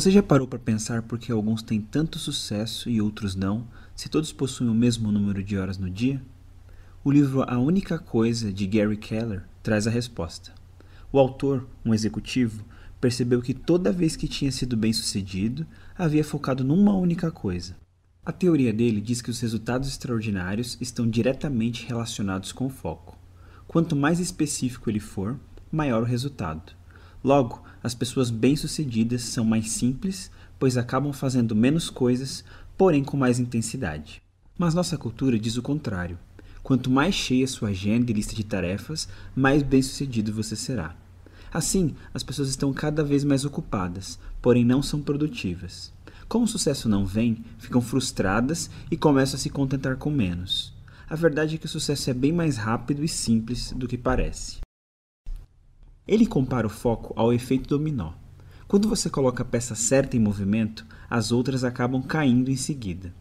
Você já parou para pensar por que alguns têm tanto sucesso e outros não, se todos possuem o mesmo número de horas no dia? O livro A Única Coisa, de Gary Keller, traz a resposta. O autor, um executivo, percebeu que toda vez que tinha sido bem sucedido, havia focado numa única coisa. A teoria dele diz que os resultados extraordinários estão diretamente relacionados com o foco. Quanto mais específico ele for, maior o resultado. Logo, as pessoas bem-sucedidas são mais simples, pois acabam fazendo menos coisas, porém com mais intensidade. Mas nossa cultura diz o contrário. Quanto mais cheia sua agenda e lista de tarefas, mais bem-sucedido você será. Assim, as pessoas estão cada vez mais ocupadas, porém não são produtivas. Como o sucesso não vem, ficam frustradas e começam a se contentar com menos. A verdade é que o sucesso é bem mais rápido e simples do que parece. Ele compara o foco ao efeito dominó. Quando você coloca a peça certa em movimento, as outras acabam caindo em seguida.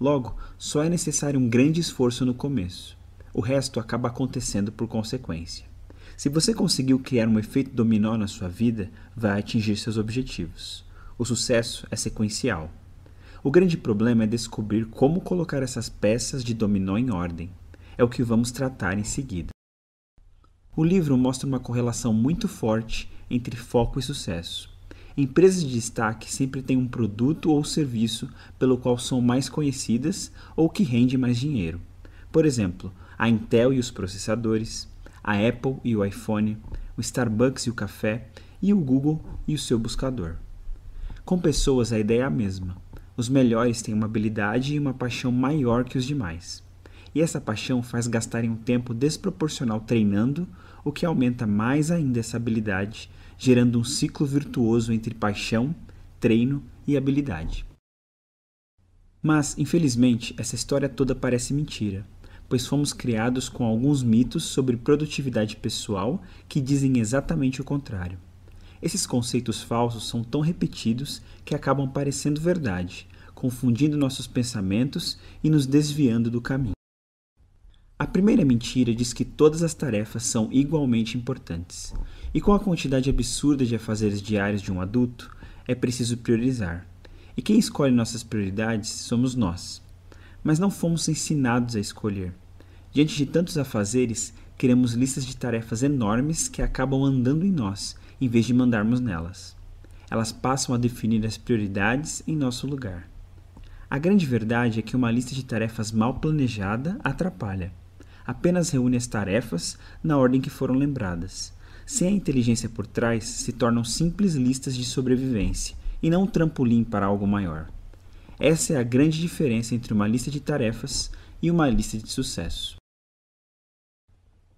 Logo, só é necessário um grande esforço no começo. O resto acaba acontecendo por consequência. Se você conseguiu criar um efeito dominó na sua vida, vai atingir seus objetivos. O sucesso é sequencial. O grande problema é descobrir como colocar essas peças de dominó em ordem. É o que vamos tratar em seguida. O livro mostra uma correlação muito forte entre foco e sucesso. Empresas de destaque sempre têm um produto ou serviço pelo qual são mais conhecidas ou que rende mais dinheiro. Por exemplo, a Intel e os processadores, a Apple e o iPhone, o Starbucks e o café, e o Google e o seu buscador. Com pessoas a ideia é a mesma. Os melhores têm uma habilidade e uma paixão maior que os demais. E essa paixão faz gastarem um tempo desproporcional treinando, o que aumenta mais ainda essa habilidade, gerando um ciclo virtuoso entre paixão, treino e habilidade. Mas, infelizmente, essa história toda parece mentira, pois fomos criados com alguns mitos sobre produtividade pessoal que dizem exatamente o contrário. Esses conceitos falsos são tão repetidos que acabam parecendo verdade, confundindo nossos pensamentos e nos desviando do caminho. A primeira mentira diz que todas as tarefas são igualmente importantes, e com a quantidade absurda de afazeres diários de um adulto, é preciso priorizar. E quem escolhe nossas prioridades somos nós. Mas não fomos ensinados a escolher. Diante de tantos afazeres, criamos listas de tarefas enormes que acabam andando em nós, em vez de mandarmos nelas. Elas passam a definir as prioridades em nosso lugar. A grande verdade é que uma lista de tarefas mal planejada atrapalha apenas reúne as tarefas na ordem que foram lembradas. Sem a inteligência por trás, se tornam simples listas de sobrevivência e não um trampolim para algo maior. Essa é a grande diferença entre uma lista de tarefas e uma lista de sucesso.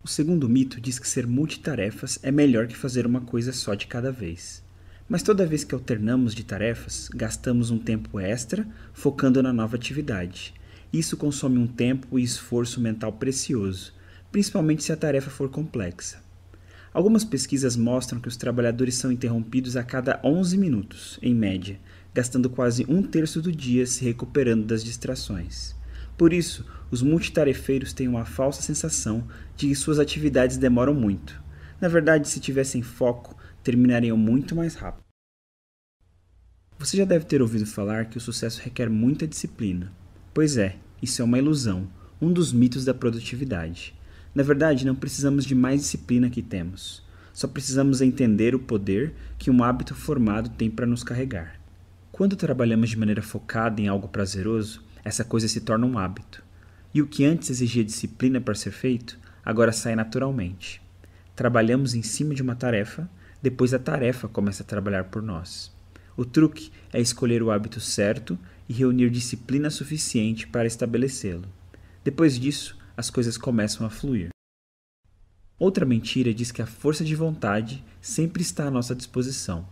O segundo mito diz que ser multitarefas é melhor que fazer uma coisa só de cada vez. Mas toda vez que alternamos de tarefas, gastamos um tempo extra focando na nova atividade isso consome um tempo e esforço mental precioso, principalmente se a tarefa for complexa. Algumas pesquisas mostram que os trabalhadores são interrompidos a cada 11 minutos, em média, gastando quase um terço do dia se recuperando das distrações. Por isso, os multitarefeiros têm uma falsa sensação de que suas atividades demoram muito. Na verdade, se tivessem foco, terminariam muito mais rápido. Você já deve ter ouvido falar que o sucesso requer muita disciplina. Pois é, isso é uma ilusão, um dos mitos da produtividade. Na verdade, não precisamos de mais disciplina que temos. Só precisamos entender o poder que um hábito formado tem para nos carregar. Quando trabalhamos de maneira focada em algo prazeroso, essa coisa se torna um hábito. E o que antes exigia disciplina para ser feito, agora sai naturalmente. Trabalhamos em cima de uma tarefa, depois a tarefa começa a trabalhar por nós. O truque é escolher o hábito certo e reunir disciplina suficiente para estabelecê-lo. Depois disso, as coisas começam a fluir. Outra mentira diz que a força de vontade sempre está à nossa disposição.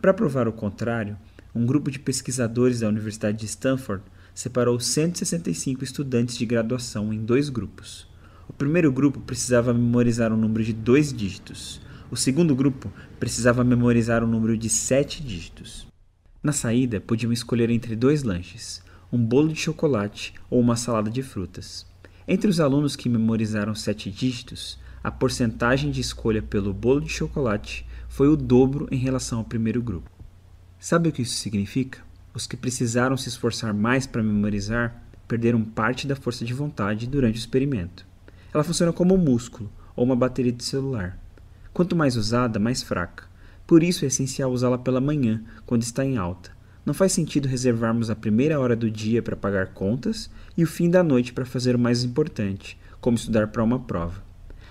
Para provar o contrário, um grupo de pesquisadores da Universidade de Stanford separou 165 estudantes de graduação em dois grupos. O primeiro grupo precisava memorizar um número de dois dígitos. O segundo grupo precisava memorizar um número de sete dígitos. Na saída, podiam escolher entre dois lanches, um bolo de chocolate ou uma salada de frutas. Entre os alunos que memorizaram sete dígitos, a porcentagem de escolha pelo bolo de chocolate foi o dobro em relação ao primeiro grupo. Sabe o que isso significa? Os que precisaram se esforçar mais para memorizar perderam parte da força de vontade durante o experimento. Ela funciona como um músculo ou uma bateria de celular. Quanto mais usada, mais fraca. Por isso é essencial usá-la pela manhã, quando está em alta. Não faz sentido reservarmos a primeira hora do dia para pagar contas e o fim da noite para fazer o mais importante, como estudar para uma prova.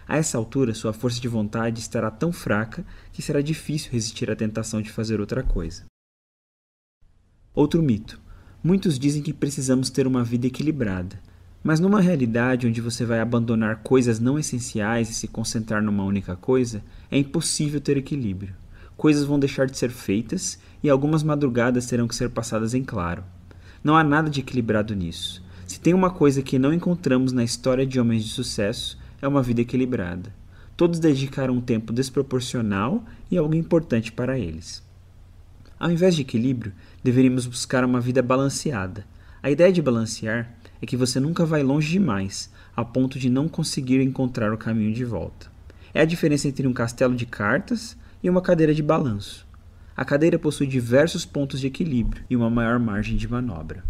A essa altura, sua força de vontade estará tão fraca que será difícil resistir à tentação de fazer outra coisa. Outro mito. Muitos dizem que precisamos ter uma vida equilibrada, mas numa realidade onde você vai abandonar coisas não essenciais e se concentrar numa única coisa, é impossível ter equilíbrio coisas vão deixar de ser feitas e algumas madrugadas terão que ser passadas em claro. Não há nada de equilibrado nisso. Se tem uma coisa que não encontramos na história de homens de sucesso, é uma vida equilibrada. Todos dedicaram um tempo desproporcional e algo importante para eles. Ao invés de equilíbrio, deveríamos buscar uma vida balanceada. A ideia de balancear é que você nunca vai longe demais, a ponto de não conseguir encontrar o caminho de volta. É a diferença entre um castelo de cartas e uma cadeira de balanço. A cadeira possui diversos pontos de equilíbrio e uma maior margem de manobra.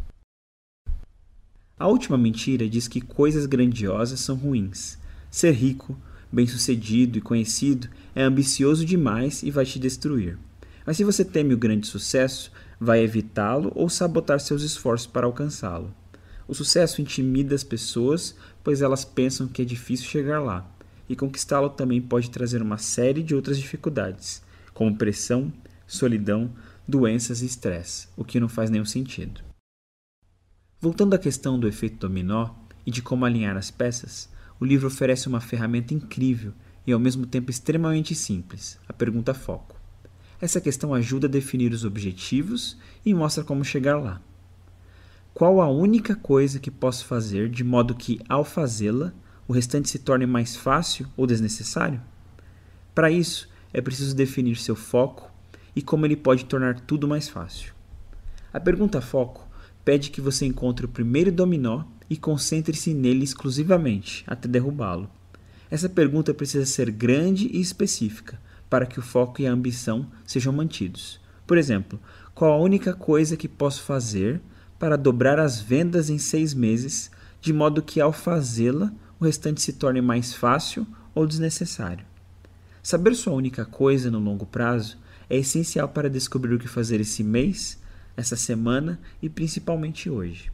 A última mentira diz que coisas grandiosas são ruins. Ser rico, bem-sucedido e conhecido é ambicioso demais e vai te destruir. Mas se você teme o grande sucesso, vai evitá-lo ou sabotar seus esforços para alcançá-lo. O sucesso intimida as pessoas, pois elas pensam que é difícil chegar lá e conquistá-lo também pode trazer uma série de outras dificuldades, como pressão, solidão, doenças e estresse, o que não faz nenhum sentido. Voltando à questão do efeito dominó e de como alinhar as peças, o livro oferece uma ferramenta incrível e ao mesmo tempo extremamente simples, a pergunta foco. Essa questão ajuda a definir os objetivos e mostra como chegar lá. Qual a única coisa que posso fazer de modo que, ao fazê-la, o restante se torne mais fácil ou desnecessário? Para isso, é preciso definir seu foco e como ele pode tornar tudo mais fácil. A pergunta foco pede que você encontre o primeiro dominó e concentre-se nele exclusivamente até derrubá-lo. Essa pergunta precisa ser grande e específica para que o foco e a ambição sejam mantidos. Por exemplo, qual a única coisa que posso fazer para dobrar as vendas em seis meses, de modo que ao fazê-la o restante se torne mais fácil ou desnecessário. Saber sua única coisa no longo prazo é essencial para descobrir o que fazer esse mês, essa semana e principalmente hoje.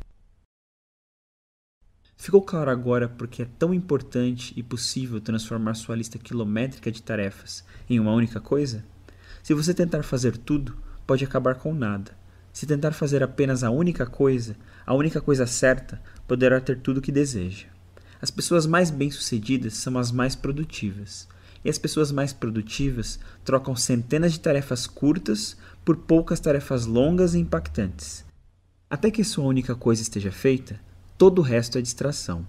Ficou claro agora porque é tão importante e possível transformar sua lista quilométrica de tarefas em uma única coisa? Se você tentar fazer tudo, pode acabar com nada. Se tentar fazer apenas a única coisa, a única coisa certa, poderá ter tudo o que deseja. As pessoas mais bem-sucedidas são as mais produtivas. E as pessoas mais produtivas trocam centenas de tarefas curtas por poucas tarefas longas e impactantes. Até que sua única coisa esteja feita, todo o resto é distração.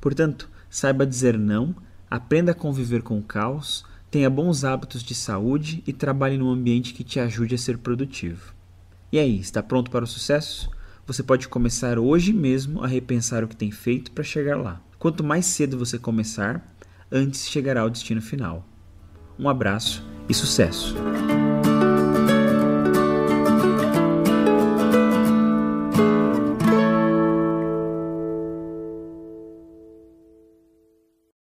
Portanto, saiba dizer não, aprenda a conviver com o caos, tenha bons hábitos de saúde e trabalhe num ambiente que te ajude a ser produtivo. E aí, está pronto para o sucesso? Você pode começar hoje mesmo a repensar o que tem feito para chegar lá. Quanto mais cedo você começar, antes chegará ao destino final. Um abraço e sucesso!